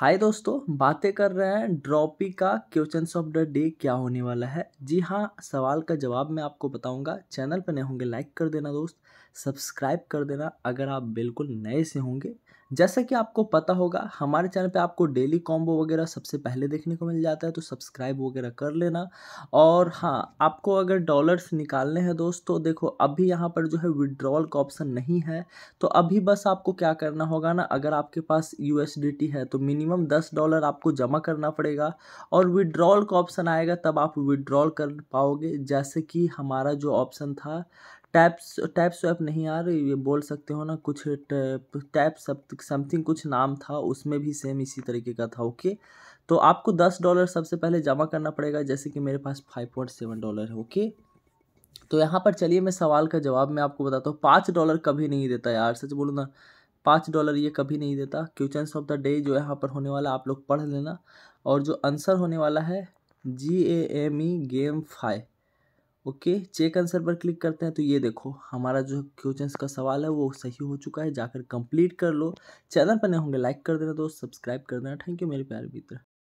हाय दोस्तों बातें कर रहे हैं ड्रॉपी का क्वेश्चन ऑफ द डे क्या होने वाला है जी हाँ सवाल का जवाब मैं आपको बताऊंगा चैनल पर नए होंगे लाइक कर देना दोस्त सब्सक्राइब कर देना अगर आप बिल्कुल नए से होंगे जैसा कि आपको पता होगा हमारे चैनल पे आपको डेली कॉम्बो वगैरह सबसे पहले देखने को मिल जाता है तो सब्सक्राइब वगैरह कर लेना और हाँ आपको अगर डॉलर्स निकालने हैं दोस्तों देखो अभी यहाँ पर जो है विड्रॉल का ऑप्शन नहीं है तो अभी बस आपको क्या करना होगा ना अगर आपके पास यू है तो मिनिमम दस डॉलर आपको जमा करना पड़ेगा और विड्रॉल का ऑप्शन आएगा तब आप विड्रॉल कर पाओगे जैसे कि हमारा जो ऑप्शन था टैप्स टैप स्वैप नहीं यार ये बोल सकते हो ना कुछ टैप टैप सब समथिंग कुछ नाम था उसमें भी सेम इसी तरीके का था ओके तो आपको दस डॉलर सबसे पहले जमा करना पड़ेगा जैसे कि मेरे पास फाइव पॉइंट सेवन डॉलर है ओके तो यहाँ पर चलिए मैं सवाल का जवाब मैं आपको बताता हूँ पाँच डॉलर कभी नहीं देता यार सच बोलूँ ना पाँच डॉलर ये कभी नहीं देता क्वेश्चन ऑफ द डे जो यहाँ पर होने वाला आप लोग पढ़ लेना और जो आंसर होने वाला है G A M E game five okay check answer पर क्लिक करते हैं तो ये देखो हमारा जो क्वेश्चन का सवाल है वो सही हो चुका है जाकर कंप्लीट कर लो चैनल पर नए होंगे लाइक कर देना दोस्त सब्सक्राइब कर देना थैंक यू मेरे प्यारे मित्र